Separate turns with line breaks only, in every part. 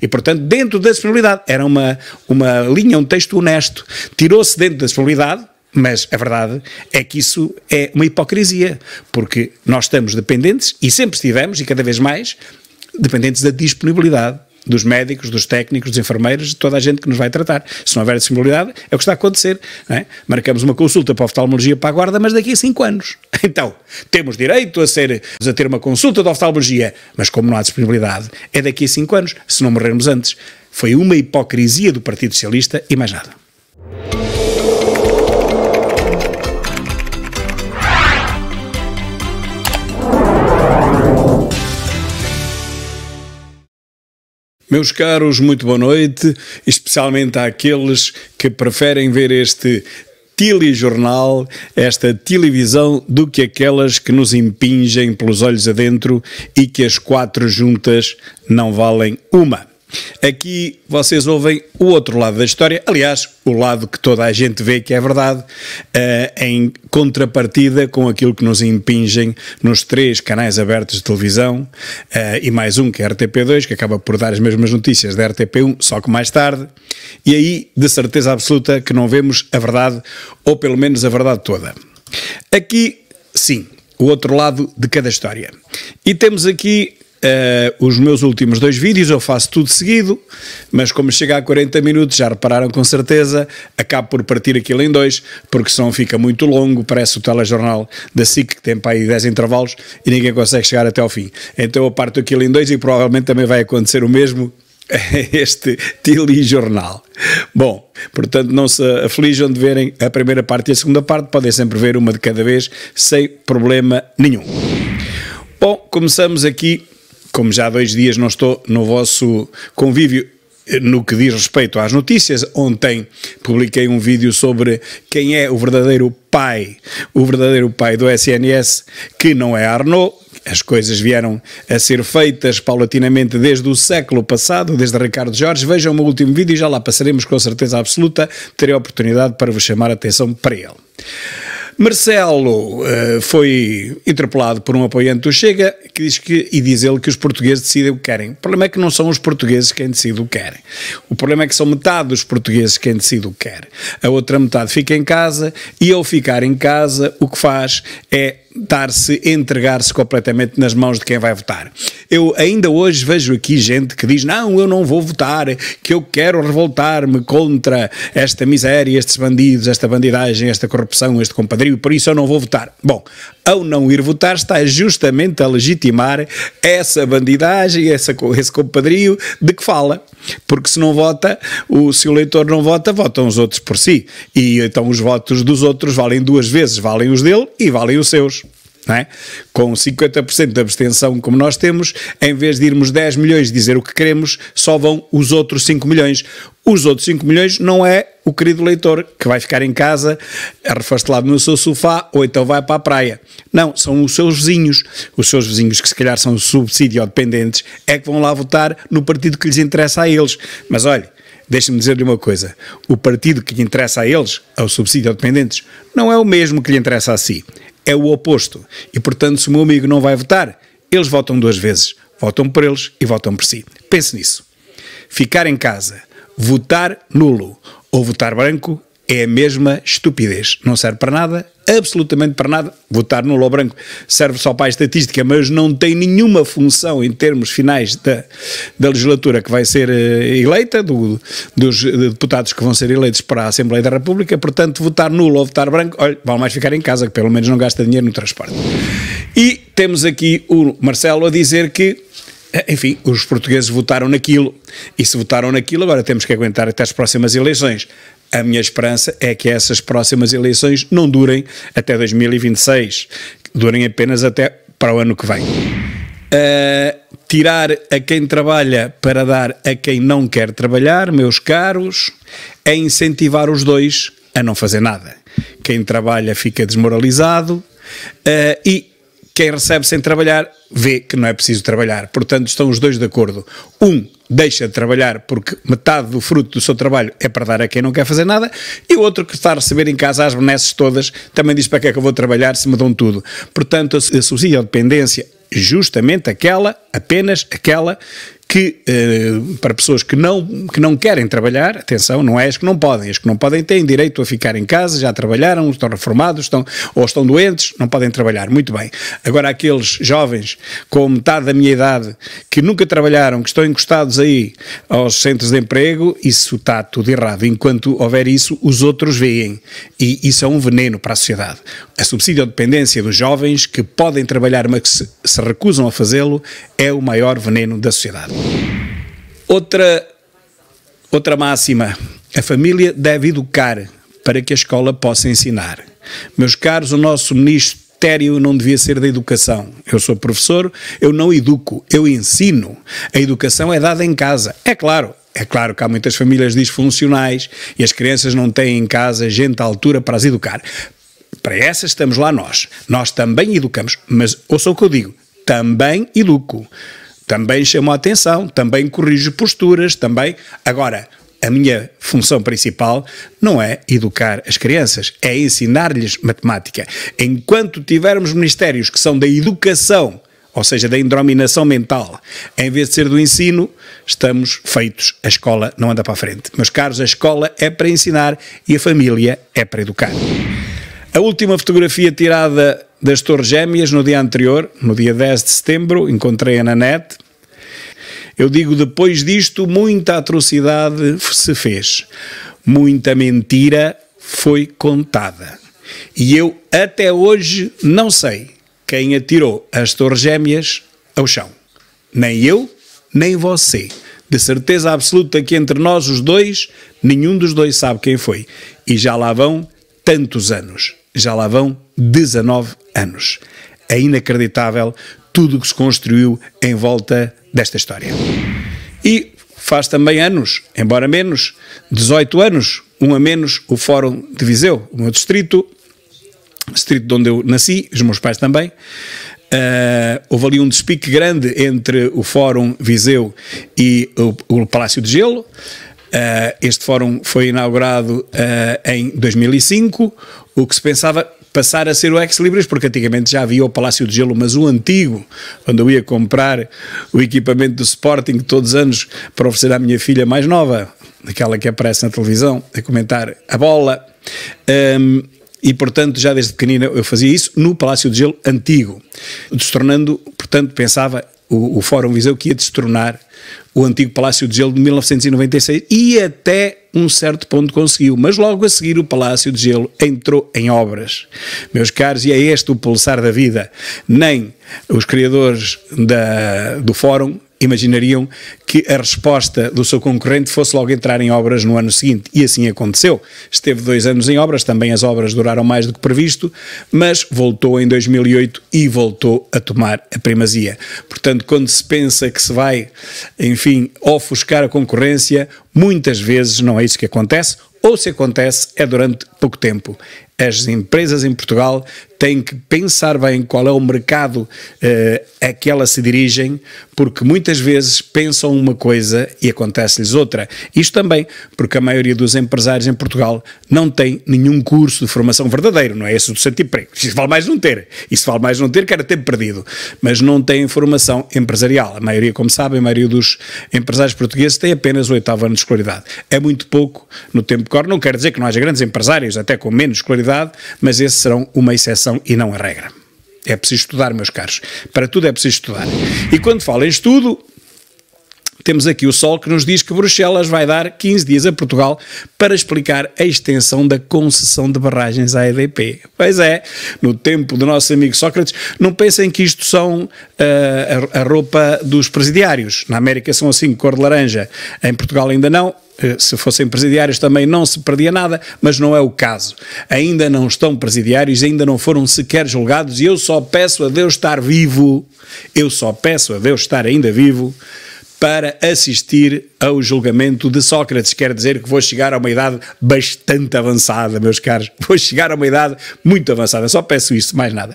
E, portanto, dentro da disponibilidade, era uma, uma linha, um texto honesto. Tirou-se dentro da disponibilidade, mas a verdade é que isso é uma hipocrisia, porque nós estamos dependentes, e sempre estivemos, e cada vez mais, dependentes da disponibilidade dos médicos, dos técnicos, dos enfermeiros, de toda a gente que nos vai tratar. Se não houver disponibilidade, é o que está a acontecer. É? Marcamos uma consulta para a oftalmologia para a guarda, mas daqui a 5 anos. Então, temos direito a, ser, a ter uma consulta de oftalmologia, mas como não há disponibilidade, é daqui a 5 anos, se não morrermos antes. Foi uma hipocrisia do Partido Socialista e mais nada. Meus caros, muito boa noite, especialmente àqueles que preferem ver este telejornal, esta televisão, do que aquelas que nos impingem pelos olhos adentro e que as quatro juntas não valem uma. Aqui vocês ouvem o outro lado da história, aliás, o lado que toda a gente vê que é verdade, uh, em contrapartida com aquilo que nos impingem nos três canais abertos de televisão uh, e mais um que é a RTP2, que acaba por dar as mesmas notícias da RTP1, só que mais tarde. E aí, de certeza absoluta, que não vemos a verdade, ou pelo menos a verdade toda. Aqui, sim, o outro lado de cada história. E temos aqui Uh, os meus últimos dois vídeos eu faço tudo seguido, mas como chega a 40 minutos, já repararam com certeza, acabo por partir aquilo em dois, porque senão fica muito longo, parece o telejornal da SIC, que tem para aí 10 intervalos e ninguém consegue chegar até ao fim. Então eu parto aquilo em dois e provavelmente também vai acontecer o mesmo este telejornal. Bom, portanto, não se aflijam de verem a primeira parte e a segunda parte, podem sempre ver uma de cada vez sem problema nenhum. Bom, começamos aqui como já há dois dias não estou no vosso convívio eh, no que diz respeito às notícias, ontem publiquei um vídeo sobre quem é o verdadeiro pai, o verdadeiro pai do SNS, que não é Arnaud. As coisas vieram a ser feitas paulatinamente desde o século passado, desde Ricardo Jorge. Vejam o meu último vídeo e já lá passaremos com certeza absoluta. Terei a oportunidade para vos chamar a atenção para ele. Marcelo uh, foi interpelado por um apoiante do Chega que diz que, e diz ele que os portugueses decidem o que querem. O problema é que não são os portugueses quem decide o que querem. O problema é que são metade dos portugueses quem decide o que querem. A outra metade fica em casa e ao ficar em casa o que faz é dar-se, entregar-se completamente nas mãos de quem vai votar. Eu ainda hoje vejo aqui gente que diz: não, eu não vou votar, que eu quero revoltar-me contra esta miséria, estes bandidos, esta bandidagem, esta corrupção, este compadrio, por isso eu não vou votar. Bom, ao não ir votar, está justamente a legitimar essa bandidagem, essa, esse compadrio de que fala. Porque se não vota, o, se o eleitor não vota, votam os outros por si. E então os votos dos outros valem duas vezes: valem os dele e valem os seus. É? Com 50% de abstenção como nós temos, em vez de irmos 10 milhões dizer o que queremos, só vão os outros 5 milhões. Os outros 5 milhões não é o querido leitor que vai ficar em casa, refastelado no seu sofá ou então vai para a praia. Não, são os seus vizinhos, os seus vizinhos que se calhar são subsídio dependentes, é que vão lá votar no partido que lhes interessa a eles. Mas olha, deixe-me dizer-lhe uma coisa: o partido que lhe interessa a eles, ao subsídio dependentes, não é o mesmo que lhe interessa a si. É o oposto. E portanto, se o meu amigo não vai votar, eles votam duas vezes. Votam por eles e votam por si. Pense nisso. Ficar em casa, votar nulo ou votar branco é a mesma estupidez. Não serve para nada, absolutamente para nada. Votar nulo ou branco serve só para a estatística, mas não tem nenhuma função em termos finais da, da legislatura que vai ser eh, eleita, do, dos eh, deputados que vão ser eleitos para a Assembleia da República. Portanto, votar nulo ou votar branco, olha, vale mais ficar em casa, que pelo menos não gasta dinheiro no transporte. E temos aqui o Marcelo a dizer que eh, enfim, os portugueses votaram naquilo. E se votaram naquilo, agora temos que aguentar até as próximas eleições. A minha esperança é que essas próximas eleições não durem até 2026, durem apenas até para o ano que vem. Uh, tirar a quem trabalha para dar a quem não quer trabalhar, meus caros, é incentivar os dois a não fazer nada. Quem trabalha fica desmoralizado uh, e quem recebe sem trabalhar vê que não é preciso trabalhar. Portanto, estão os dois de acordo. Um deixa de trabalhar porque metade do fruto do seu trabalho é para dar a quem não quer fazer nada, e o outro que está a receber em casa as benesses todas também diz para que é que eu vou trabalhar se me dão tudo. Portanto, a subsídio de dependência, justamente aquela, apenas aquela que eh, para pessoas que não, que não querem trabalhar, atenção, não é as que não podem, as que não podem têm direito a ficar em casa, já trabalharam, estão reformados, estão, ou estão doentes, não podem trabalhar, muito bem. Agora, aqueles jovens com metade da minha idade que nunca trabalharam, que estão encostados aí aos centros de emprego, isso está tudo errado. Enquanto houver isso, os outros veem. E isso é um veneno para a sociedade. A subsídio dependência dos jovens que podem trabalhar, mas que se, se recusam a fazê-lo, é o maior veneno da sociedade. Outra, outra máxima: a família deve educar para que a escola possa ensinar. Meus caros, o nosso ministério não devia ser da educação. Eu sou professor, eu não educo, eu ensino. A educação é dada em casa. É claro, é claro que há muitas famílias disfuncionais e as crianças não têm em casa gente à altura para as educar. Para essas estamos lá nós. Nós também educamos, mas ouça o que eu digo: também educo também chamo a atenção, também corrijo posturas, também. Agora, a minha função principal não é educar as crianças, é ensinar-lhes matemática. Enquanto tivermos ministérios que são da educação, ou seja, da indrominação mental, em vez de ser do ensino, estamos feitos. A escola não anda para a frente. Meus caros, a escola é para ensinar e a família é para educar. A última fotografia tirada das Torres Gêmeas no dia anterior, no dia 10 de setembro, encontrei-a na net. Eu digo, depois disto, muita atrocidade se fez, muita mentira foi contada. E eu até hoje não sei quem atirou as Torres Gêmeas ao chão. Nem eu, nem você. De certeza absoluta que entre nós os dois, nenhum dos dois sabe quem foi. E já lá vão tantos anos já lá vão 19 anos. É inacreditável tudo o que se construiu em volta desta história. E faz também anos, embora menos, 18 anos, um a menos, o Fórum de Viseu, o meu distrito, distrito de onde eu nasci, os meus pais também. Uh, houve ali um despique grande entre o Fórum Viseu e o, o Palácio de Gelo. Uh, este fórum foi inaugurado uh, em 2005 o que se pensava passar a ser o Ex Libris, porque antigamente já havia o Palácio de Gelo, mas o antigo, quando eu ia comprar o equipamento do Sporting todos os anos para oferecer à minha filha mais nova, aquela que aparece na televisão a comentar a bola. Um, e, portanto, já desde pequenina eu fazia isso no Palácio de Gelo antigo, tornando portanto, pensava o, o Fórum Viseu que ia destronar o antigo Palácio de Gelo de 1996 e até um certo ponto conseguiu, mas logo a seguir o Palácio de Gelo entrou em obras. Meus caros, e é este o pulsar da vida. Nem os criadores da, do Fórum imaginariam que a resposta do seu concorrente fosse logo entrar em obras no ano seguinte. E assim aconteceu. Esteve dois anos em obras, também as obras duraram mais do que previsto, mas voltou em 2008 e voltou a tomar a primazia. Portanto, quando se pensa que se vai, enfim, ofuscar a concorrência, muitas vezes não é isso que acontece ou se acontece é durante pouco tempo. As empresas em Portugal tem que pensar bem qual é o mercado uh, a que elas se dirigem, porque muitas vezes pensam uma coisa e acontece-lhes outra. Isto também porque a maioria dos empresários em Portugal não tem nenhum curso de formação verdadeiro, não é esse do centro emprego. Isso vale mais não ter, isso vale mais não ter que era tempo perdido, mas não tem formação empresarial. A maioria, como sabem, a maioria dos empresários portugueses tem apenas o oitavo ano de escolaridade. É muito pouco no tempo que corre, não quer dizer que não haja grandes empresários, até com menos escolaridade, mas esses serão uma exceção exceção e não a regra. É preciso estudar, meus caros. Para tudo é preciso estudar. E quando falo em estudo, temos aqui o Sol que nos diz que Bruxelas vai dar 15 dias a Portugal para explicar a extensão da concessão de barragens à EDP. Pois é, no tempo do nosso amigo Sócrates, não pensem que isto são uh, a, a roupa dos presidiários. Na América são assim, cor de laranja. Em Portugal ainda não eh, se fossem presidiários também não se perdia nada, mas não é o caso. Ainda não estão presidiários, ainda não foram sequer julgados e eu só peço a Deus estar vivo, eu só peço a Deus estar ainda vivo para assistir ao julgamento de Sócrates. Quer dizer que vou chegar a uma idade bastante avançada, meus caros. Vou chegar a uma idade muito avançada. Só peço isso mais nada.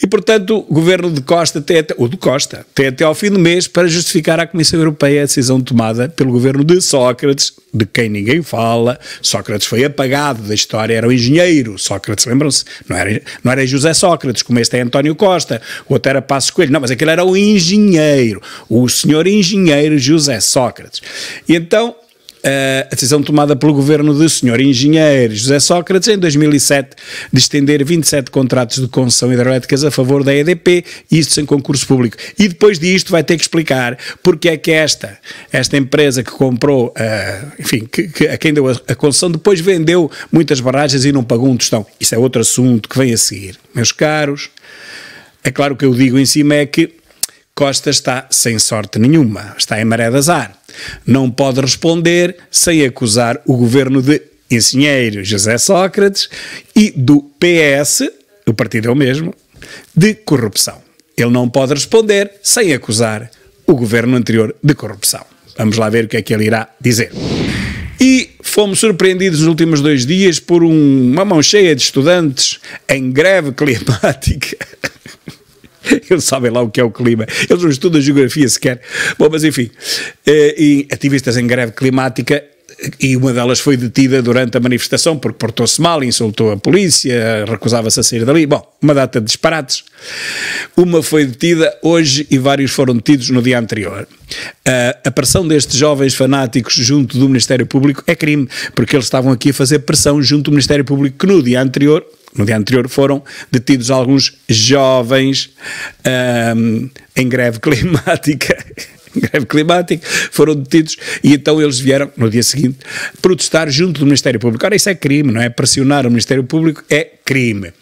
E, portanto, o governo de Costa tem até, ou de Costa, tem até ao fim do mês para justificar à Comissão Europeia a decisão tomada pelo governo de Sócrates, de quem ninguém fala. Sócrates foi apagado da história, era um engenheiro. Sócrates, lembram-se? Não era, não era José Sócrates, como este é António Costa, o outro era Passos Coelho. Não, mas aquele era o engenheiro, o senhor engenheiro José Sócrates. Sócrates. E então eh, a decisão tomada pelo governo do senhor engenheiro José Sócrates em 2007 de estender 27 contratos de concessão hidrelétricas a favor da EDP, isto sem concurso público. E depois disto vai ter que explicar porque é que esta, esta empresa que comprou, uh, enfim, que, que, a quem deu a, a concessão, depois vendeu muitas barragens e não pagou um tostão. Isso é outro assunto que vem a seguir. Meus caros, é claro que eu digo em cima é que Costa está sem sorte nenhuma, está em maré de azar não pode responder sem acusar o governo de engenheiro José Sócrates e do PS, o partido é o mesmo, de corrupção. Ele não pode responder sem acusar o governo anterior de corrupção. Vamos lá ver o que é que ele irá dizer. E fomos surpreendidos nos últimos dois dias por um, uma mão cheia de estudantes em greve climática. Eles sabem lá o que é o clima. Eles não estudam geografia sequer. Bom, mas enfim. Eh, e ativistas em greve climática e uma delas foi detida durante a manifestação porque portou-se mal, insultou a polícia, recusava-se a sair dali. Bom, uma data de disparates. Uma foi detida hoje e vários foram detidos no dia anterior. a pressão destes jovens fanáticos junto do Ministério Público é crime, porque eles estavam aqui a fazer pressão junto do Ministério Público que no dia anterior no dia anterior foram detidos alguns jovens um, em greve climática. greve climática, foram detidos e então eles vieram, no dia seguinte, protestar junto do Ministério Público. Ora, isso é crime, não é? Pressionar o Ministério Público é crime.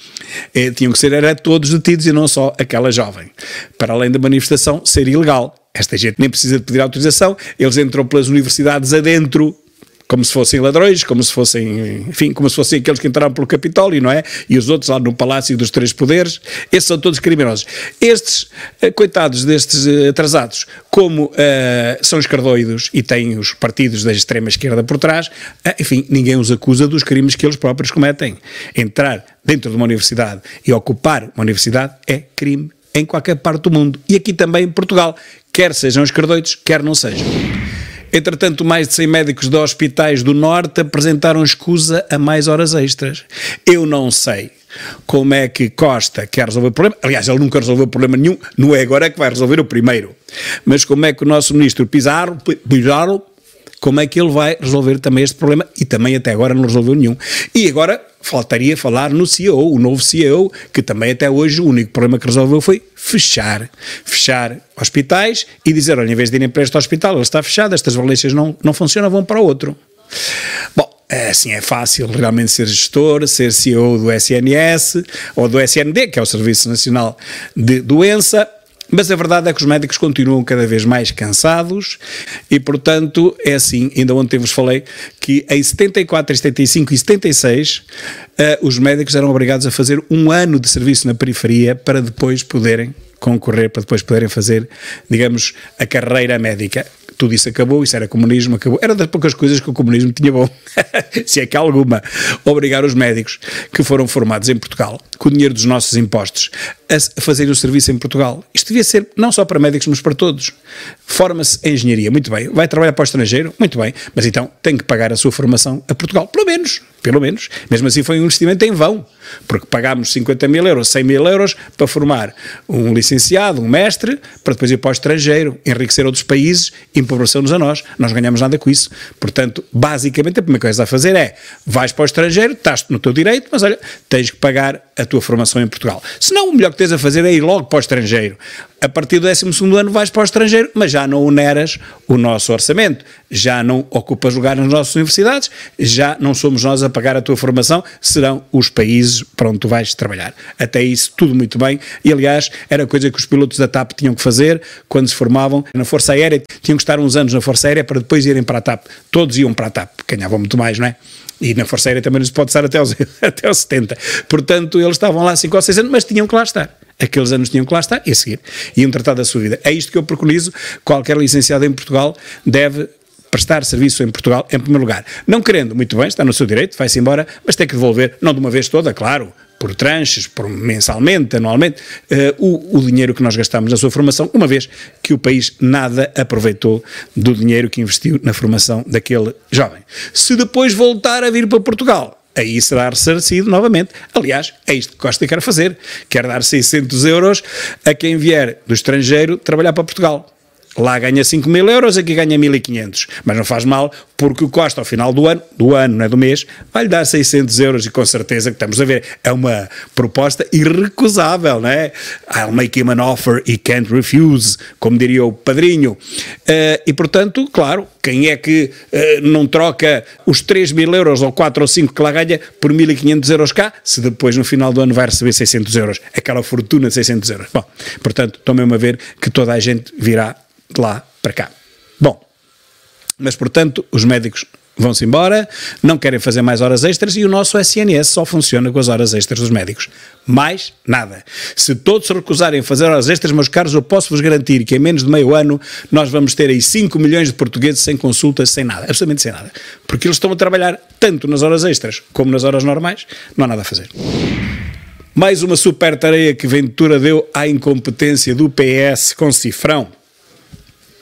E, eh, tinham que ser, era todos detidos e não só aquela jovem. Para além da manifestação ser ilegal. Esta gente nem precisa de pedir autorização, eles entram pelas universidades adentro, como se fossem ladrões, como se fossem, enfim, como se fossem aqueles que entraram pelo Capitólio, não é? E os outros lá no Palácio dos Três Poderes, esses são todos criminosos. Estes, eh, coitados destes eh, atrasados, como uh, são escardoidos e têm os partidos da extrema esquerda por trás, enfim, ninguém os acusa dos crimes que eles próprios cometem. Entrar dentro de uma universidade e ocupar uma universidade é crime em qualquer parte do mundo. E aqui também em Portugal, quer sejam escardoidos, quer não sejam. Entretanto, mais de 100 médicos de hospitais do Norte apresentaram escusa a mais horas extras. Eu não sei como é que Costa quer resolver o problema. Aliás, ele nunca resolveu problema nenhum, não é agora que vai resolver o primeiro. Mas como é que o nosso ministro Pizarro, Pizarro como é que ele vai resolver também este problema e também até agora não resolveu nenhum. E agora faltaria falar no CEO, o novo CEO, que também até hoje o único problema que resolveu foi fechar. Fechar hospitais e dizer, olha, em vez de irem para este hospital, ele está fechado, estas valências não, não funcionam, vão para outro. Bom, é assim é fácil realmente ser gestor, ser CEO do SNS ou do SND, que é o Serviço Nacional de Doença, mas a verdade é que os médicos continuam cada vez mais cansados e, portanto, é assim. Ainda ontem vos falei que em 74, 75 e 76 uh, eh, os médicos eram obrigados a fazer um ano de serviço na periferia para depois poderem concorrer, para depois poderem fazer, digamos, a carreira médica tudo isso acabou, isso era comunismo, acabou. Era das poucas coisas que o comunismo tinha bom, se é que há alguma. Obrigar os médicos que foram formados em Portugal, com o dinheiro dos nossos impostos, a fazerem o serviço em Portugal. Isto devia ser não só para médicos, mas para todos. Forma-se em engenharia, muito bem. Vai trabalhar para o estrangeiro, muito bem. Mas então tem que pagar a sua formação a Portugal, pelo menos pelo menos. Mesmo assim foi um investimento em vão, porque pagámos 50 mil euros, 100 mil euros para formar um licenciado, um mestre, para depois ir para o estrangeiro, enriquecer outros países, empobrecer nos a nós. Nós ganhamos nada com isso. Portanto, basicamente a primeira coisa a fazer é, vais para o estrangeiro, estás no teu direito, mas olha, tens que pagar a tua formação em Portugal. senão o melhor que tens a fazer é ir logo para o estrangeiro a partir do 12 ano vais para o estrangeiro, mas já não oneras o nosso orçamento, já não ocupas lugar nas nossas universidades, já não somos nós a pagar a tua formação, serão os países para onde tu vais trabalhar. Até isso, tudo muito bem. E aliás, era coisa que os pilotos da TAP tinham que fazer quando se formavam na Força Aérea, tinham que estar uns anos na Força Aérea para depois irem para a TAP. Todos iam para a TAP, ganhavam muito mais, não é? E na Força Aérea também não se pode estar até os, até os 70. Portanto, eles estavam lá 5 ou 6 anos, mas tinham que lá estar aqueles anos tinham que lá estar e a seguir um tratado da sua vida. É isto que eu preconizo, qualquer licenciado em Portugal deve prestar serviço em Portugal em primeiro lugar. Não querendo, muito bem, está no seu direito, vai-se embora, mas tem que devolver, não de uma vez toda, claro, por tranches, por mensalmente, anualmente, uh, o, o, dinheiro que nós gastamos na sua formação, uma vez que o país nada aproveitou do dinheiro que investiu na formação daquele jovem. Se depois voltar a vir para Portugal, aí será ressarcido novamente. Aliás, é isto que Costa quer fazer. Quer dar 600 euros a quem vier do estrangeiro trabalhar para Portugal lá ganha 5 mil euros, aqui ganha 1.500. Mas não faz mal, porque o Costa, ao final do ano, do ano, não é do mês, vai-lhe dar 600 euros e com certeza que estamos a ver. É uma proposta irrecusável, não é? I'll make him an offer he can't refuse, como diria o padrinho. Uh, e, portanto, claro, quem é que uh, não troca os 3 mil euros ou 4 ou 5 que lá ganha por 1.500 euros cá, se depois no final do ano vai receber 600 euros, aquela fortuna de 600 euros. Bom, portanto, tomem uma a ver que toda a gente virá de lá para cá. Bom, mas portanto, os médicos vão-se embora, não querem fazer mais horas extras e o nosso SNS só funciona com as horas extras dos médicos. Mais nada. Se todos se recusarem a fazer horas extras, meus caros, eu posso vos garantir que em menos de meio ano nós vamos ter aí 5 milhões de portugueses sem consultas, sem nada, absolutamente sem nada. Porque eles estão a trabalhar tanto nas horas extras como nas horas normais, não há nada a fazer. Mais uma super tarefa que Ventura deu à incompetência do PS com Cifrão.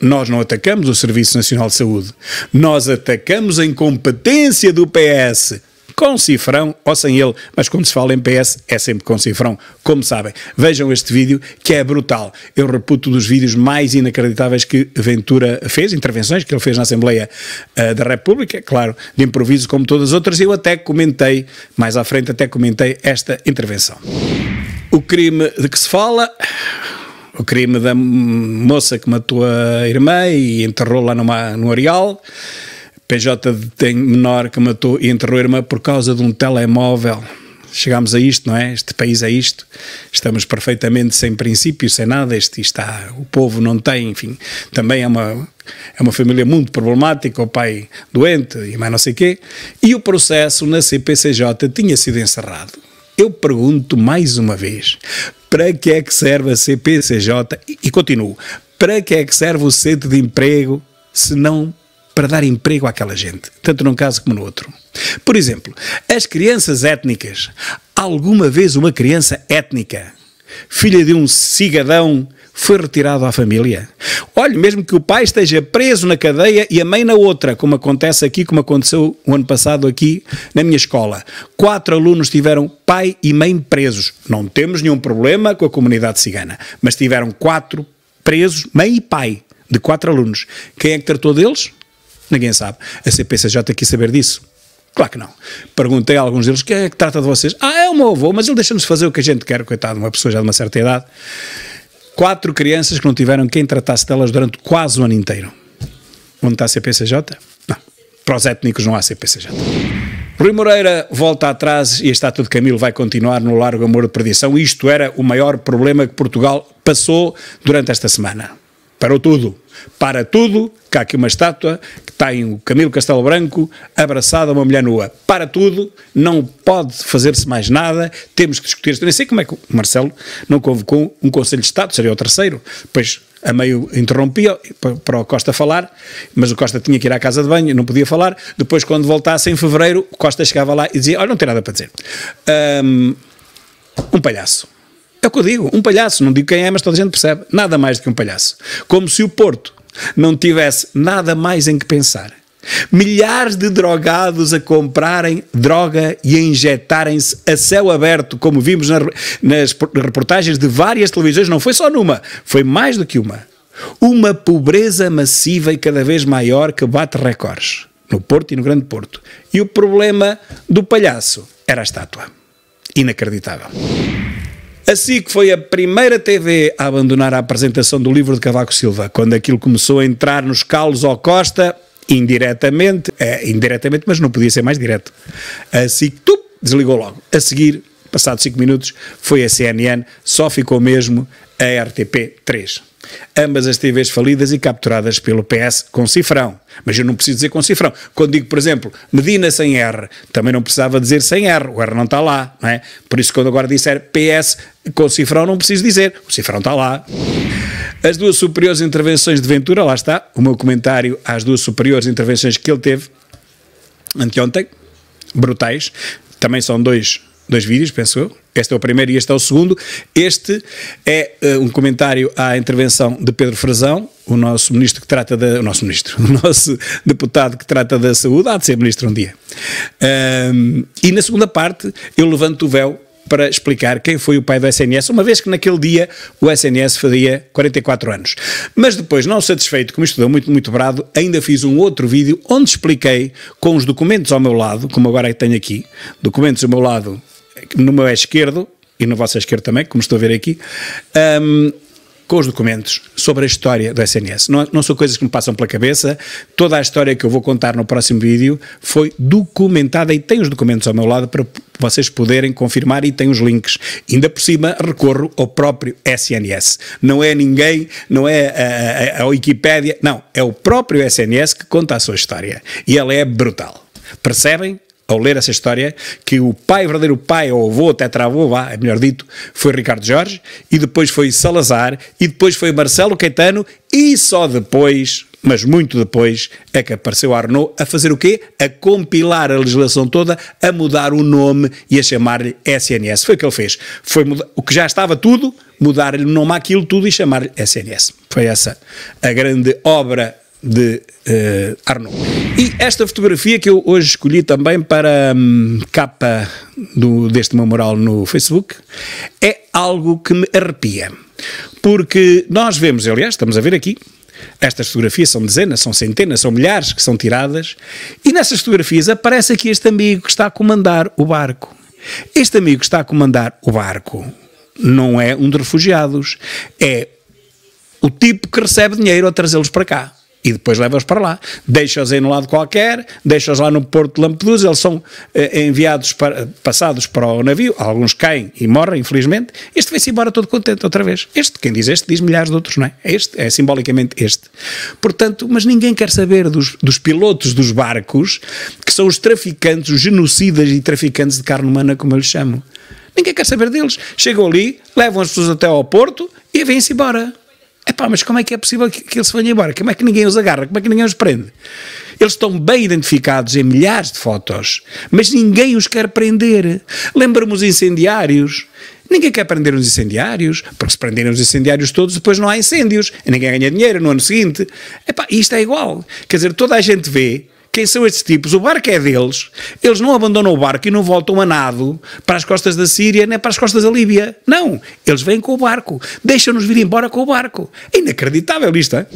Nós não atacamos o Serviço Nacional de Saúde. Nós atacamos a incompetência do PS. Com cifrão ou sem ele, mas quando se fala em PS é sempre com cifrão, como sabem. Vejam este vídeo que é brutal. Eu reputo dos vídeos mais inacreditáveis que Ventura fez, intervenções que ele fez na Assembleia uh, da República, claro, de improviso como todas as outras. Eu até comentei, mais à frente, até comentei esta intervenção. O crime de que se fala o crime da moça que matou a irmã e enterrou lá numa, no areal. PJ tem menor que matou e enterrou a irmã por causa de um telemóvel. Chegámos a isto, não é? Este país é isto. Estamos perfeitamente sem princípio, sem nada. Este está, o povo não tem, enfim. Também é uma é uma família muito problemática, o pai doente e mais não sei quê. E o processo na CPCJ tinha sido encerrado. Eu pergunto mais uma vez: para que é que serve a CPCJ? E, e continuo, para que é que serve o centro de emprego se não para dar emprego àquela gente, tanto num caso como no outro. Por exemplo, as crianças étnicas. Alguma vez uma criança étnica, filha de um cigadão foi retirado à família. Olhe, mesmo que o pai esteja preso na cadeia e a mãe na outra, como acontece aqui, como aconteceu o ano passado aqui na minha escola. Quatro alunos tiveram pai e mãe presos. Não temos nenhum problema com a comunidade cigana, mas tiveram quatro presos, mãe e pai, de quatro alunos. Quem é que tratou deles? Ninguém sabe. A CPCJ quis saber disso. Claro que não. Perguntei a alguns deles: quem é que trata de vocês? Ah, é o meu avô, mas ele deixa-nos fazer o que a gente quer, coitado, uma pessoa já de uma certa idade quatro crianças que não tiveram quem tratasse delas durante quase o ano inteiro. Onde está a CPCJ? Não. Para os étnicos não há CPCJ. Rui Moreira volta atrás e a estátua de Camilo vai continuar no Largo Amor de Perdição. Isto era o maior problema que Portugal passou durante esta semana parou tudo. Para tudo, cá aqui uma estátua que está o Camilo Castelo Branco abraçada a uma mulher nua. Para tudo, não pode fazer-se mais nada, temos que discutir isto. Nem sei como é que o Marcelo não convocou um Conselho de Estado, seria o terceiro, pois a meio interrompia para o Costa falar, mas o Costa tinha que ir à casa de banho, não podia falar. Depois, quando voltasse em fevereiro, Costa chegava lá e dizia: Olha, não tem nada para dizer. Um, um palhaço. É o que eu digo, um palhaço, não digo quem é, mas toda a gente percebe, nada mais do que um palhaço. Como se o Porto não tivesse nada mais em que pensar. Milhares de drogados a comprarem droga e a injetarem-se a céu aberto, como vimos na, nas reportagens de várias televisões, não foi só numa, foi mais do que uma. Uma pobreza massiva e cada vez maior que bate recordes no Porto e no Grande Porto. E o problema do palhaço era a estátua. Inacreditável. Assim que foi a primeira TV a abandonar a apresentação do livro de Cavaco Silva, quando aquilo começou a entrar nos calos ao Costa, indiretamente, é, indiretamente, mas não podia ser mais direto. Assim que tup, desligou logo. A seguir, passados 5 minutos, foi a CNN, só ficou mesmo a RTP 3. Ambas as TVs falidas e capturadas pelo PS com cifrão. Mas eu não preciso dizer com cifrão. Quando digo, por exemplo, Medina sem R, também não precisava dizer sem R, o R não está lá, não é? Por isso, quando agora disser PS com cifrão, não preciso dizer, o cifrão está lá. As duas superiores intervenções de Ventura, lá está, o meu comentário às duas superiores intervenções que ele teve anteontem, brutais, também são dois dois vídeos, penso eu. Este é o primeiro e este é o segundo. Este é uh, um comentário à intervenção de Pedro Frazão, o nosso ministro que trata da. O nosso ministro, o nosso deputado que trata da saúde, há de ser ministro um dia. e na segunda parte eu levanto o véu para explicar quem foi o pai do SNS, uma vez que naquele dia o SNS fazia 44 anos. Mas depois, não satisfeito, como estudou muito, muito brado, ainda fiz um outro vídeo onde expliquei com os documentos ao meu lado, como agora é tenho aqui, documentos ao meu lado no meu é esquerdo, e no vosso é esquerdo também, como estou a ver aqui, um, com os documentos sobre a história do SNS. Não, não, são coisas que me passam pela cabeça. Toda a história que eu vou contar no próximo vídeo foi documentada e tem os documentos ao meu lado para vocês poderem confirmar e tem os links. Ainda por cima, recorro ao próprio SNS. Não é ninguém, não é a, a, a Wikipédia, não, é o próprio SNS que conta a sua história. E ela é brutal. Percebem? ao ler essa história, que o pai, o verdadeiro pai, ou avô, tetravô, vá, é melhor dito, foi Ricardo Jorge, e depois foi Salazar, e depois foi Marcelo Caetano, e só depois, mas muito depois, é que apareceu Arnaud a fazer o quê? A compilar a legislação toda, a mudar o nome e a chamar-lhe SNS. Foi o que ele fez. Foi o que já estava tudo, mudar-lhe o nome àquilo tudo e chamar-lhe SNS. Foi essa a grande obra de uh, Arnaud. E esta fotografia que eu hoje escolhi também para hum, capa do, deste meu mural no Facebook é algo que me arrepia. Porque nós vemos, aliás, estamos a ver aqui, estas fotografias são dezenas, são centenas, são milhares que são tiradas, e nessas fotografias aparece aqui este amigo que está a comandar o barco. Este amigo que está a comandar o barco não é um de refugiados, é o tipo que recebe dinheiro a trazê-los para cá e depois leva-os para lá. Deixa-os em um lado qualquer, deixa-os lá no Porto de Lampedusa, eles são eh, enviados, para, passados para o navio, alguns caem e morrem, infelizmente. Este vem se embora todo contente outra vez. Este, quem diz este, diz milhares de outros, não é? é? Este, é simbolicamente este. Portanto, mas ninguém quer saber dos, dos pilotos dos barcos, que são os traficantes, os genocidas e traficantes de carne humana, como eu lhes chamo. Ninguém quer saber deles. Chegam ali, levam as pessoas até ao Porto e vêm-se embora. Epá, mas como é que é possível que, que eles venham embora? Como é que ninguém os agarra? Como é que ninguém os prende? Eles estão bem identificados em milhares de fotos, mas ninguém os quer prender. Lembra-me os incendiários. Ninguém quer prender os incendiários, porque se prenderem os incendiários todos, depois não há incêndios. E ninguém ganha dinheiro no ano seguinte. Epá, isto é igual. Quer dizer, toda a gente vê quem são estes tipos? O barco é deles. Eles não abandonam o barco e não voltam a nado para as costas da Síria nem para as costas da Líbia. Não. Eles vêm com o barco. Deixam-nos vir embora com o barco. É inacreditável isto, é?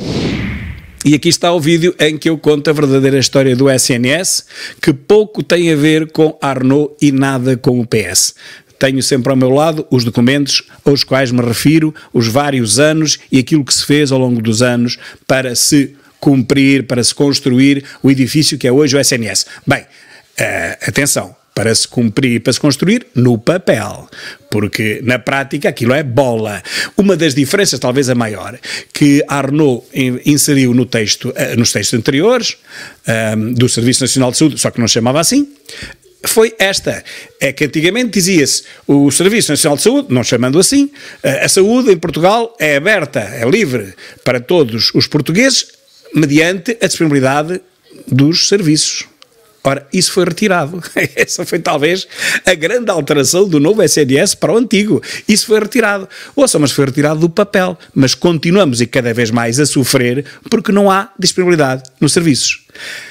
E aqui está o vídeo em que eu conto a verdadeira história do SNS, que pouco tem a ver com Arnaud e nada com o PS. Tenho sempre ao meu lado os documentos aos quais me refiro, os vários anos e aquilo que se fez ao longo dos anos para se cumprir, para se construir o edifício que é hoje o SNS. Bem, uh, atenção, para se cumprir, para se construir no papel, porque na prática aquilo é bola. Uma das diferenças, talvez a maior, que Arnaud inseriu no texto, eh, nos textos anteriores um, ehm, do Serviço Nacional de Saúde, só que não chamava assim, foi esta. É que antigamente dizia-se o Serviço Nacional de Saúde, não chamando assim, eh, a saúde em Portugal é aberta, é livre para todos os portugueses, mediante a disponibilidade dos serviços. Ora, isso foi retirado. Essa foi talvez a grande alteração do novo SNS para o antigo. Isso foi retirado. Ouça, mas foi retirado do papel. Mas continuamos e cada vez mais a sofrer porque não há disponibilidade nos serviços.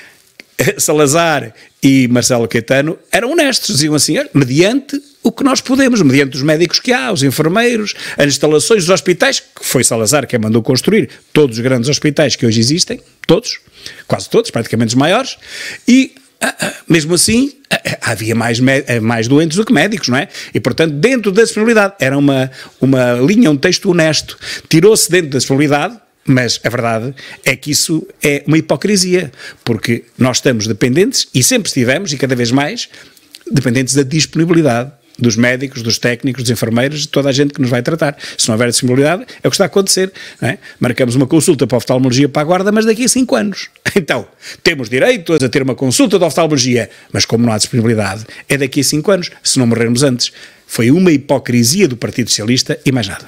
Salazar e Marcelo Caetano eram honestos, diziam assim, mediante o que nós podemos, mediante os médicos que há, os enfermeiros, as instalações dos hospitais, que foi Salazar quem mandou construir todos os grandes hospitais que hoje existem, todos, quase todos, praticamente os maiores, e ah, ah, mesmo assim ah, havia mais, mais doentes do que médicos, não é? E portanto, dentro da disponibilidade, era uma, uma linha, um texto honesto, tirou-se dentro da disponibilidade, mas a verdade é que isso é uma hipocrisia, porque nós estamos dependentes, e sempre estivemos, e cada vez mais, dependentes da disponibilidade dos médicos, dos técnicos, dos enfermeiros, de toda a gente que nos vai tratar. Se não houver disponibilidade, é o que está a acontecer. É? Marcamos uma consulta para a oftalmologia para a guarda, mas daqui a 5 anos. Então, temos direito a ter uma consulta de oftalmologia, mas como não há disponibilidade, é daqui a 5 anos, se não morrermos antes. Foi uma hipocrisia do Partido Socialista e mais nada.